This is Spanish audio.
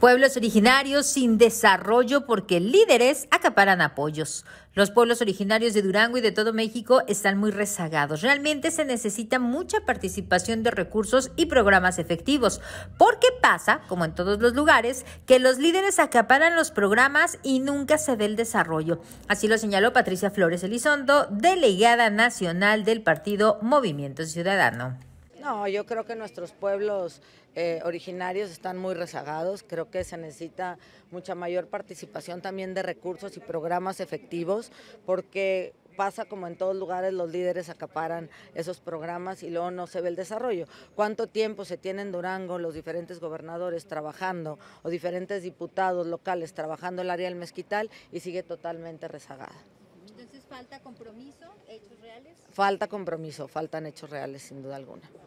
Pueblos originarios sin desarrollo porque líderes acaparan apoyos. Los pueblos originarios de Durango y de todo México están muy rezagados. Realmente se necesita mucha participación de recursos y programas efectivos, porque pasa, como en todos los lugares, que los líderes acaparan los programas y nunca se ve el desarrollo. Así lo señaló Patricia Flores Elizondo, delegada nacional del partido Movimiento Ciudadano. No, yo creo que nuestros pueblos eh, originarios están muy rezagados, creo que se necesita mucha mayor participación también de recursos y programas efectivos, porque pasa como en todos lugares, los líderes acaparan esos programas y luego no se ve el desarrollo. ¿Cuánto tiempo se tiene en Durango los diferentes gobernadores trabajando o diferentes diputados locales trabajando el área del mezquital y sigue totalmente rezagada? Entonces falta compromiso, hechos reales. Falta compromiso, faltan hechos reales sin duda alguna.